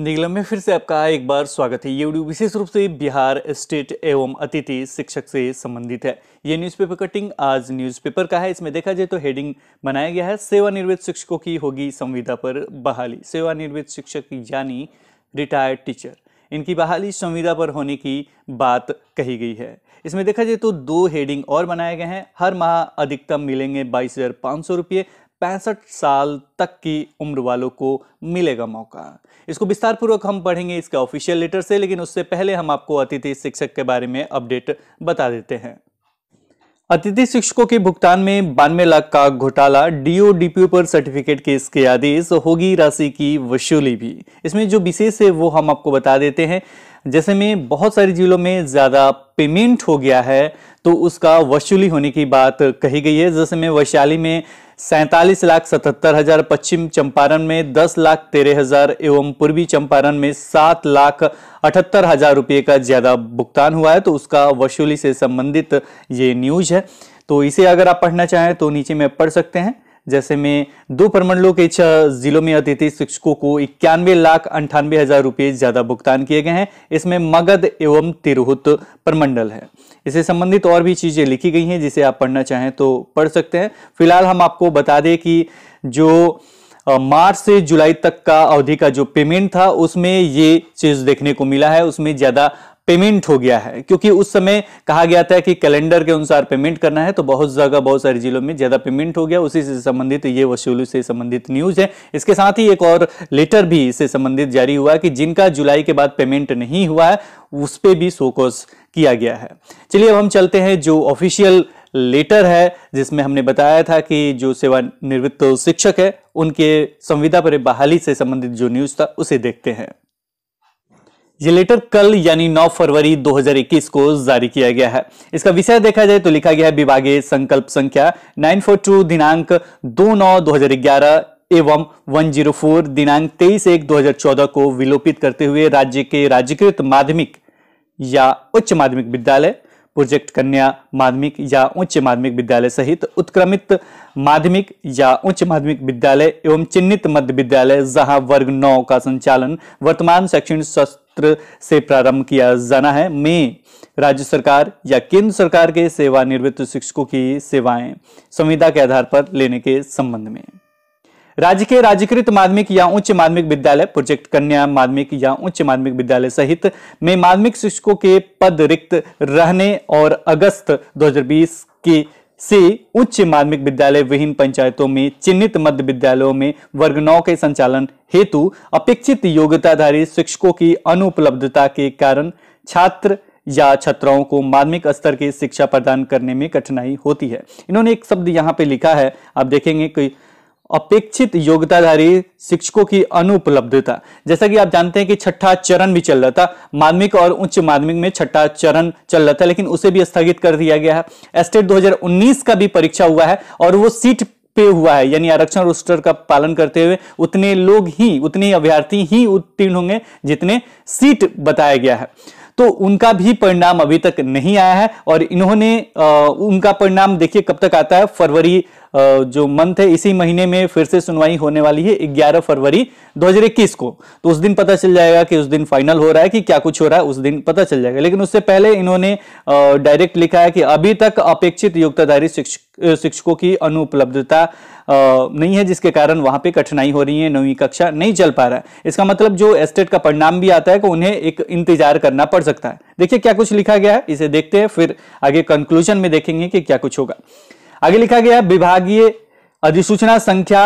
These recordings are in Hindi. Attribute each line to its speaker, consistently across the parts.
Speaker 1: निगलम में फिर से आपका एक बार स्वागत है ये वीडियो विशेष रूप से बिहार स्टेट एवं अतिथि शिक्षक से संबंधित है ये न्यूज़पेपर कटिंग आज न्यूज़पेपर का है इसमें देखा जाए तो हेडिंग बनाया गया है सेवानिवृत्त शिक्षकों की होगी संविदा पर बहाली सेवानिवृत्त शिक्षक यानी रिटायर्ड टीचर इनकी बहाली संविदा पर होने की बात कही गई है इसमें देखा जाए तो दो हेडिंग और बनाए गए हैं हर माह अधिकतम मिलेंगे बाईस हज़ार पाँच सौ रुपये पैंसठ साल तक की उम्र वालों को मिलेगा मौका इसको विस्तार पूर्वक हम पढ़ेंगे इसके ऑफिशियल लेटर से लेकिन उससे पहले हम आपको अतिथि शिक्षक के बारे में अपडेट बता देते हैं अतिथि शिक्षकों के भुगतान में बानवे लाख का घोटाला डीओ डीपीओ पर सर्टिफिकेट के इसके आदेश होगी राशि की वसूली भी इसमें जो विशेष है वो हम आपको बता देते हैं जैसे में बहुत सारे जिलों में ज़्यादा पेमेंट हो गया है तो उसका वसूली होने की बात कही गई है जैसे में वैशाली में सैंतालीस लाख सतहत्तर हजार पश्चिम चंपारण में दस लाख तेरह हजार एवं पूर्वी चंपारण में सात लाख अठहत्तर हजार रुपये का ज़्यादा भुगतान हुआ है तो उसका वसूली से संबंधित ये न्यूज है तो इसे अगर आप पढ़ना चाहें तो नीचे में पढ़ सकते हैं जैसे में दो प्रमंडलों के छह जिलों में अतिथि शिक्षकों को इक्यानवे लाख अंठानवे हजार रुपये ज्यादा भुगतान किए गए हैं इसमें मगध एवं तिरहुत प्रमंडल है इससे संबंधित और भी चीजें लिखी गई हैं जिसे आप पढ़ना चाहें तो पढ़ सकते हैं फिलहाल हम आपको बता दें कि जो मार्च से जुलाई तक का अवधि का जो पेमेंट था उसमें ये चीज देखने को मिला है उसमें ज्यादा पेमेंट हो गया है क्योंकि उस समय कहा गया था कि कैलेंडर के अनुसार पेमेंट करना है तो बहुत जगह बहुत सारे जिलों में ज्यादा पेमेंट हो गया उसी से संबंधित ये वसूली से संबंधित न्यूज है इसके साथ ही एक और लेटर भी इससे संबंधित जारी हुआ कि जिनका जुलाई के बाद पेमेंट नहीं हुआ है उस पर भी सोकोस किया गया है चलिए अब हम चलते हैं जो ऑफिशियल लेटर है जिसमें हमने बताया था कि जो सेवानिवृत्त शिक्षक है उनके संविदा पर बहाली से संबंधित जो न्यूज था उसे देखते हैं ये लेटर कल यानी 9 फरवरी 2021 को जारी किया गया है इसका विषय देखा जाए तो लिखा गया है विभागीय संकल्प संख्या 942 दिनांक 2 नौ 2011 एवं 104 दिनांक 23 एक 2014 को विलोपित करते हुए राज्य के राज्यकृत माध्यमिक या उच्च माध्यमिक विद्यालय प्रोजेक्ट कन्या माध्यमिक या उच्च माध्यमिक विद्यालय सहित उत्क्रमित माध्यमिक या उच्च माध्यमिक विद्यालय एवं चिन्हित मध्य विद्यालय जहां वर्ग नौ का संचालन वर्तमान शैक्षणिक सत्र से प्रारंभ किया जाना है में राज्य सरकार या केंद्र सरकार के सेवानिवृत्त शिक्षकों की सेवाएं संविदा के आधार पर लेने के संबंध में राज्य के राज्यकृत माध्यमिक या उच्च माध्यमिक विद्यालय प्रोजेक्ट कन्या माध्यमिक या उच्च माध्यमिक विद्यालय सहित में माध्यमिक शिक्षकों के पद रिक्त रहने और अगस्त 2020 के से उच्च माध्यमिक विद्यालय विहीन पंचायतों में चिन्हित मध्य विद्यालयों में वर्ग नौ के संचालन हेतु अपेक्षित योग्यताधारी शिक्षकों की अनुपलब्धता के कारण छात्र या छात्राओं को माध्यमिक स्तर की शिक्षा प्रदान करने में कठिनाई होती है इन्होंने एक शब्द यहाँ पे लिखा है आप देखेंगे कि अपेक्षित योग्यताधारी शिक्षकों की अनुपलब्धता जैसा कि आप जानते हैं कि छठा चरण भी चल रहा था माध्यमिक और उच्च माध्यमिक में छठा चरण चल रहा था लेकिन उसे भी स्थगित कर दिया गया है एस्टेट 2019 का भी परीक्षा हुआ है और वो सीट पे हुआ है यानी आरक्षण रोस्टर का पालन करते हुए उतने लोग ही उतने अभ्यर्थी ही उत्तीर्ण होंगे जितने सीट बताया गया है तो उनका भी परिणाम अभी तक नहीं आया है और इन्होंने उनका परिणाम देखिए कब तक आता है फरवरी जो मंथ है इसी महीने में फिर से सुनवाई होने वाली है 11 फरवरी 2021 को तो उस दिन पता चल जाएगा कि उस दिन फाइनल हो रहा है कि क्या कुछ हो रहा है उस दिन पता चल जाएगा लेकिन उससे पहले इन्होंने डायरेक्ट लिखा है कि अभी तक अपेक्षित योग्यताधारी शिक्षकों की अनुपलब्धता नहीं है जिसके कारण वहां पे कठिनाई हो रही है नवी कक्षा नहीं चल पा रहा है इसका मतलब जो एस्टेट का परिणाम भी आता है कि उन्हें एक इंतजार करना पड़ सकता है देखिए क्या कुछ लिखा गया है इसे देखते हैं फिर आगे कंक्लूजन में देखेंगे कि क्या कुछ होगा आगे लिखा गया विभागीय अधिसूचना संख्या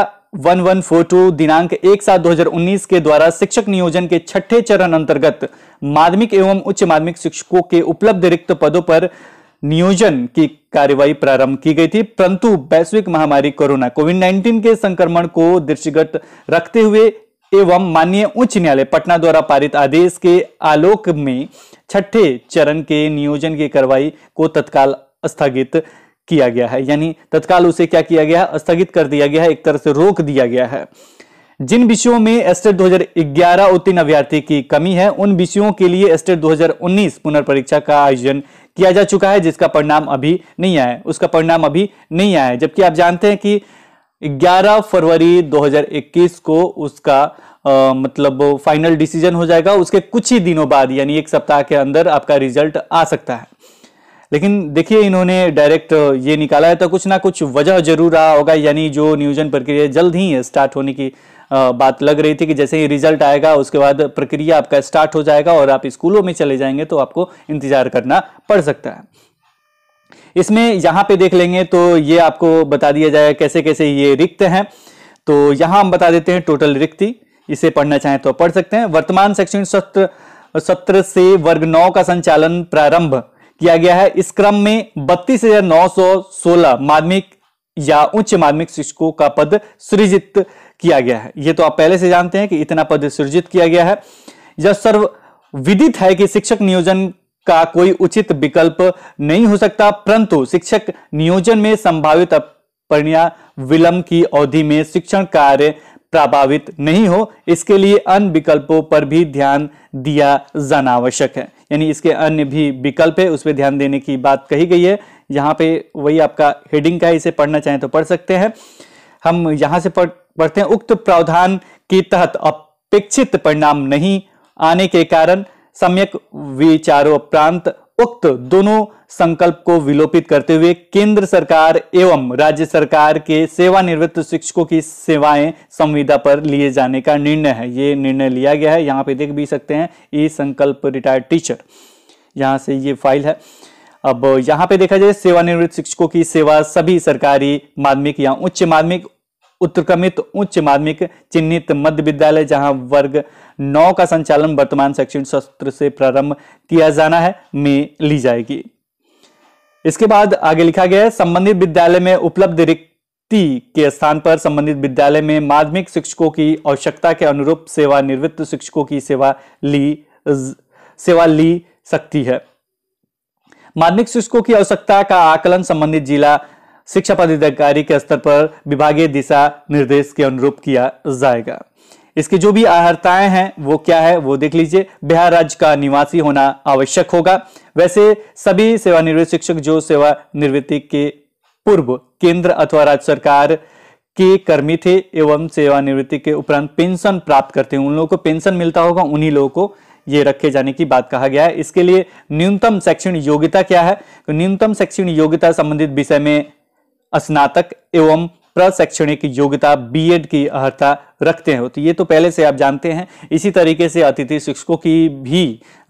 Speaker 1: 1142 दिनांक एक सात 2019 के द्वारा शिक्षक नियोजन के छठे चरण अंतर्गत माध्यमिक एवं उच्च माध्यमिक शिक्षकों के उपलब्ध रिक्त पदों पर नियोजन की कार्यवाही प्रारंभ की गई थी परंतु वैश्विक महामारी कोरोना कोविड 19 के संक्रमण को दृष्टिगत रखते हुए एवं माननीय उच्च न्यायालय पटना द्वारा पारित आदेश के आलोक में छठे चरण के नियोजन की कार्रवाई को तत्काल स्थगित किया गया है यानी तत्काल उसे क्या किया गया स्थगित कर दिया गया है एक तरह से रोक दिया गया है जिन विषयों में एस्टेट 2011 उत्तीर्ण अभ्यर्थी की कमी है उन विषयों के लिए एस्टेट 2019 पुनर्परीक्षा का आयोजन किया जा चुका है जिसका परिणाम अभी नहीं आया है उसका परिणाम अभी नहीं आया है जबकि आप जानते हैं कि 11 फरवरी 2021 को उसका आ, मतलब फाइनल डिसीजन हो जाएगा उसके कुछ ही दिनों बाद यानी एक सप्ताह के अंदर आपका रिजल्ट आ सकता है लेकिन देखिए इन्होंने डायरेक्ट ये निकाला है तो कुछ ना कुछ वजह जरूर रहा होगा यानी जो नियोजन प्रक्रिया जल्द ही स्टार्ट होने की बात लग रही थी कि जैसे ही रिजल्ट आएगा उसके बाद प्रक्रिया आपका स्टार्ट हो जाएगा और आप स्कूलों में चले जाएंगे तो आपको इंतजार करना पड़ सकता है इसमें यहां पे देख लेंगे तो ये आपको बता दिया जाएगा कैसे कैसे ये रिक्त हैं तो यहां हम बता देते हैं टोटल रिक्ति इसे पढ़ना चाहें तो पढ़ सकते हैं वर्तमान शैक्षणिक सत्र सत्र से वर्ग नौ का संचालन प्रारंभ किया गया है इस क्रम में बत्तीस हजार नौ सौ सोलह माध्यमिक या उच्च माध्यमिक शिक्षकों का पद सृजित किया गया है यह तो आप पहले से जानते हैं कि इतना पद सृजित किया गया है यह सर्व विदित है कि शिक्षक नियोजन का कोई उचित विकल्प नहीं हो सकता परंतु शिक्षक नियोजन में संभावित परिणाम विलंब की अवधि में शिक्षण कार्य प्रभावित नहीं हो इसके लिए अन्य विकल्पों पर भी ध्यान दिया जाना आवश्यक है यानी इसके अन्य भी विकल्प है उस पर ध्यान देने की बात कही गई है यहाँ पे वही आपका हेडिंग का इसे पढ़ना चाहें तो पढ़ सकते हैं हम यहाँ से पढ़ पढ़ते हैं उक्त प्रावधान के तहत अपेक्षित परिणाम नहीं आने के कारण सम्यक विचारोपरांत उक्त दोनों संकल्प को विलोपित करते हुए केंद्र सरकार एवं राज्य सरकार के सेवानिवृत्त शिक्षकों की सेवाएं संविदा पर लिए जाने का निर्णय है ये निर्णय लिया गया है यहाँ पे देख भी सकते हैं ई संकल्प रिटायर्ड टीचर यहाँ से ये फाइल है अब यहाँ पे देखा जाए सेवानिवृत्त शिक्षकों की सेवा सभी सरकारी माध्यमिक या उच्च माध्यमिक उत्क्रमित उच्च माध्यमिक चिन्हित मध्य विद्यालय जहां वर्ग नौ का संचालन वर्तमान शैक्षणिक सत्र से प्रारंभ किया जाना है में ली जाएगी इसके बाद आगे लिखा गया है संबंधित विद्यालय में उपलब्ध रिक्ति के स्थान पर संबंधित विद्यालय में माध्यमिक शिक्षकों की आवश्यकता के अनुरूप सेवानिवृत्त शिक्षकों की सेवा ली सेवा ली सकती है माध्यमिक शिक्षकों की आवश्यकता का आकलन संबंधित जिला शिक्षा पदाधिकारी के स्तर पर विभागीय दिशा निर्देश के अनुरूप किया जाएगा इसके जो भी अर्हताएं हैं वो क्या है वो देख लीजिए बिहार राज्य का निवासी होना आवश्यक होगा वैसे सभी सेवानिवृत्त शिक्षक जो सेवा निवृत्ति के पूर्व केंद्र अथवा राज्य सरकार के कर्मी थे एवं सेवानिवृत्ति के उपरांत पेंशन प्राप्त करते हैं उन लोगों को पेंशन मिलता होगा उन्हीं लोगों को ये रखे जाने की बात कहा गया है इसके लिए न्यूनतम शैक्षणिक योग्यता क्या है तो न्यूनतम शैक्षणिक योग्यता संबंधित विषय में स्नातक एवं प्रशैक्षणिक योग्यता बीएड की अर्थता रखते हैं तो ये तो पहले से आप जानते हैं इसी तरीके से अतिथि शिक्षकों की भी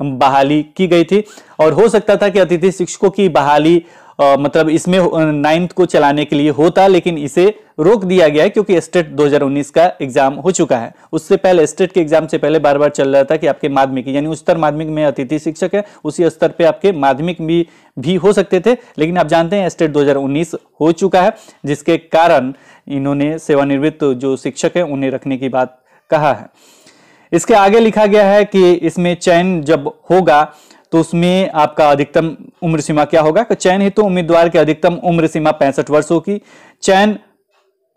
Speaker 1: बहाली की गई थी और हो सकता था कि अतिथि शिक्षकों की बहाली मतलब इसमें नाइन्थ को चलाने के लिए होता लेकिन इसे रोक दिया गया है क्योंकि स्टेट 2019 का एग्जाम हो चुका है उससे पहले स्टेट के एग्जाम से पहले बार बार चल रहा था कि आपके माध्यमिक यानी उच्चतर माध्यमिक में अतिथि शिक्षक है उसी स्तर पे आपके माध्यमिक भी भी हो सकते थे लेकिन आप जानते हैं स्टेट 2019 हो चुका है जिसके कारण इन्होंने सेवानिवृत्त जो शिक्षक है उन्हें रखने की बात कहा है इसके आगे लिखा गया है कि इसमें चयन जब होगा तो उसमें आपका अधिकतम उम्र सीमा क्या होगा चयन हेतु तो उम्मीदवार की अधिकतम उम्र सीमा पैंसठ वर्षों की चयन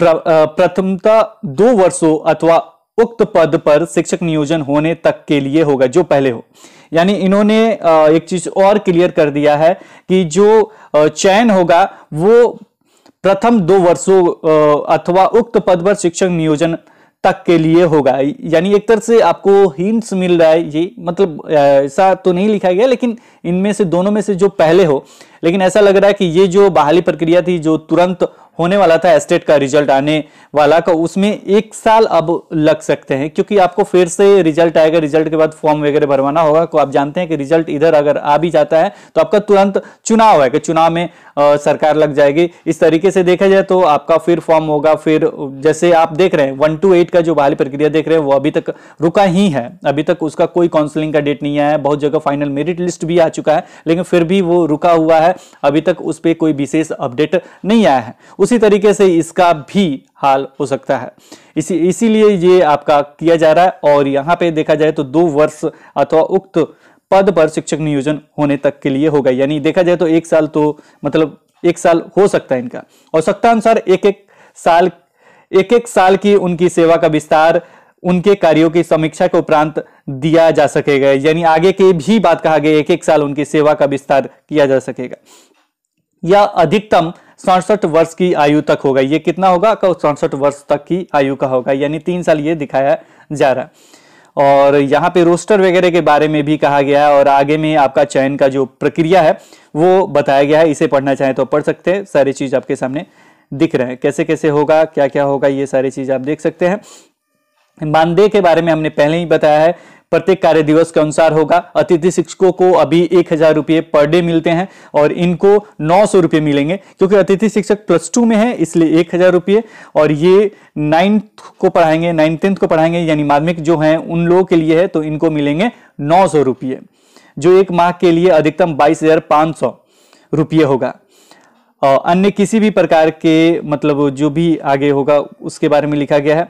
Speaker 1: प्रथमता दो वर्षों अथवा उक्त पद पर शिक्षक नियोजन होने तक के लिए होगा जो पहले हो यानी इन्होंने एक चीज और क्लियर कर दिया है कि जो चयन होगा वो प्रथम दो वर्षों अथवा उक्त पद पर शिक्षक नियोजन तक के लिए होगा यानी एक तरह से आपको हिंट्स मिल रहा है ये मतलब ऐसा तो नहीं लिखा गया लेकिन इनमें से दोनों में से जो पहले हो लेकिन ऐसा लग रहा है कि ये जो बहाली प्रक्रिया थी जो तुरंत होने वाला था एस्टेट का रिजल्ट आने वाला का उसमें एक साल अब लग सकते हैं क्योंकि आपको फिर से रिजल्ट आएगा रिजल्ट के बाद फॉर्म वगैरह भरवाना होगा तो आप जानते हैं कि रिजल्ट इधर अगर आ भी जाता है तो आपका तुरंत चुनाव है कि चुनाव में आ, सरकार लग जाएगी इस तरीके से देखा जाए तो आपका फिर फॉर्म होगा फिर जैसे आप देख रहे हैं वन टू एट का जो बहाली प्रक्रिया देख रहे हैं वो अभी तक रुका ही है अभी तक उसका कोई काउंसलिंग का डेट नहीं आया है बहुत जगह फाइनल मेरिट लिस्ट भी आ चुका है लेकिन फिर भी वो रुका हुआ है है अभी तक उस पर कोई विशेष अपडेट नहीं आया है उसी तरीके से इसका भी हाल हो सकता है इसी इसीलिए ये आपका किया जा रहा है और यहाँ पे देखा जाए तो दो वर्ष अथवा उक्त पद पर शिक्षक नियोजन होने तक के लिए होगा यानी देखा जाए तो एक साल तो मतलब एक साल हो सकता है इनका और सकता अनुसार एक एक साल एक एक साल की उनकी सेवा का विस्तार उनके कार्यों की समीक्षा के उपरांत दिया जा सकेगा यानी आगे के भी बात कहा गया एक एक साल उनकी सेवा का विस्तार किया जा सकेगा या अधिकतम सड़सठ वर्ष की आयु तक होगा ये कितना होगा सड़सठ वर्ष तक की आयु का होगा यानी तीन साल ये दिखाया जा रहा है और यहाँ पे रोस्टर वगैरह के बारे में भी कहा गया है और आगे में आपका चयन का जो प्रक्रिया है वो बताया गया है इसे पढ़ना चाहें तो पढ़ सकते हैं सारी चीज़ आपके सामने दिख रहे हैं कैसे कैसे होगा क्या क्या होगा ये सारी चीज़ आप देख सकते हैं मानदेय के बारे में हमने पहले ही बताया है प्रत्येक कार्य दिवस के अनुसार होगा अतिथि शिक्षकों को अभी एक हजार रुपये पर डे मिलते हैं और इनको नौ सौ रुपये मिलेंगे क्योंकि अतिथि शिक्षक प्लस टू में है इसलिए एक हजार रुपये और ये नाइन्थ को पढ़ाएंगे नाइन टेंथ को पढ़ाएंगे यानी माध्यमिक जो हैं उन लोगों के लिए है तो इनको मिलेंगे नौ सौ रुपये जो एक माह के लिए अधिकतम बाईस हजार पाँच सौ रुपये होगा अन्य किसी भी प्रकार के मतलब जो भी आगे होगा उसके बारे में लिखा गया है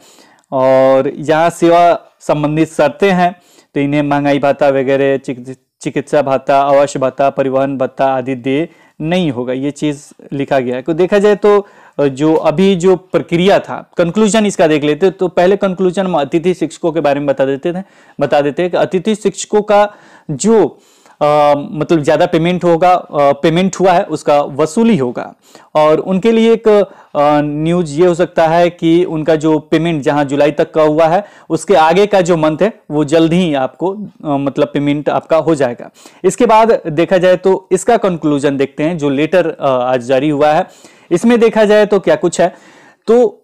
Speaker 1: और यहाँ सेवा संबंधित शर्तें हैं तो इन्हें महंगाई भाता वगैरह चिकित्सा भाता आवास भाता परिवहन भाता आदि दे नहीं होगा ये चीज़ लिखा गया है को तो देखा जाए तो जो अभी जो प्रक्रिया था कंक्लूजन इसका देख लेते तो पहले कंक्लूजन हम अतिथि शिक्षकों के बारे में बता देते थे बता देते हैं कि अतिथि शिक्षकों का जो आ, मतलब ज़्यादा पेमेंट होगा पेमेंट हुआ है उसका वसूली होगा और उनके लिए एक न्यूज ये हो सकता है कि उनका जो पेमेंट जहां जुलाई तक का हुआ है उसके आगे का जो मंथ है वो जल्द ही आपको आ, मतलब पेमेंट आपका हो जाएगा इसके बाद देखा जाए तो इसका कंक्लूजन देखते हैं जो लेटर आज जारी हुआ है इसमें देखा जाए तो क्या कुछ है तो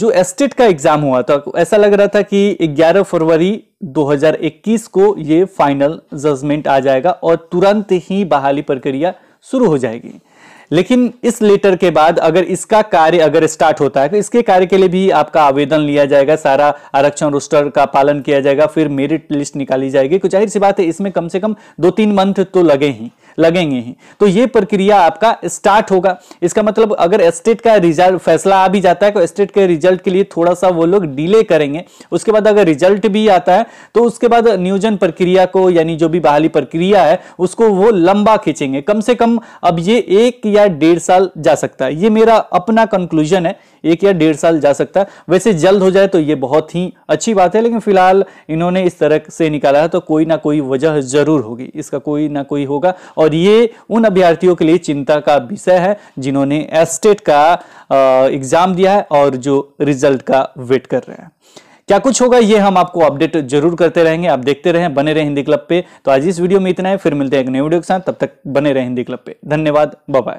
Speaker 1: जो एस्टेट का एग्जाम हुआ था ऐसा लग रहा था कि 11 फरवरी 2021 को ये फाइनल जजमेंट आ जाएगा और तुरंत ही बहाली प्रक्रिया शुरू हो जाएगी लेकिन इस लेटर के बाद अगर इसका कार्य अगर स्टार्ट होता है तो इसके कार्य के लिए भी आपका आवेदन लिया जाएगा सारा आरक्षण रोस्टर का पालन किया जाएगा फिर मेरिट लिस्ट निकाली जाएगी कुछ जाहिर सी बात है इसमें कम से कम दो तीन मंथ तो लगे ही लगेंगे ही तो ये प्रक्रिया आपका स्टार्ट होगा इसका मतलब अगर एस्टेट का रिजल्ट फैसला आ भी जाता है तो एस्टेट के रिजल्ट के लिए थोड़ा सा वो लोग डिले करेंगे उसके बाद अगर रिजल्ट भी आता है तो उसके बाद नियोजन प्रक्रिया को यानी जो भी बहाली प्रक्रिया है उसको वो लंबा खींचेंगे कम से कम अब ये एक या डेढ़ साल जा सकता है ये मेरा अपना कंक्लूजन है एक या डेढ़ साल जा सकता है वैसे जल्द हो जाए तो ये बहुत ही अच्छी बात है लेकिन फिलहाल इन्होंने इस तरह से निकाला है तो कोई ना कोई वजह जरूर होगी इसका कोई ना कोई होगा और ये उन अभ्यर्थियों के लिए चिंता का विषय है जिन्होंने एस्टेट का एग्जाम दिया है और जो रिजल्ट का वेट कर रहे हैं क्या कुछ होगा ये हम आपको अपडेट जरूर करते रहेंगे आप देखते रहें बने रहे हिंदी क्लब पे तो आज इस वीडियो में इतना है फिर मिलते हैं एक नए वीडियो के साथ तब तक बने रहे हिंदी क्लब पे धन्यवाद बाय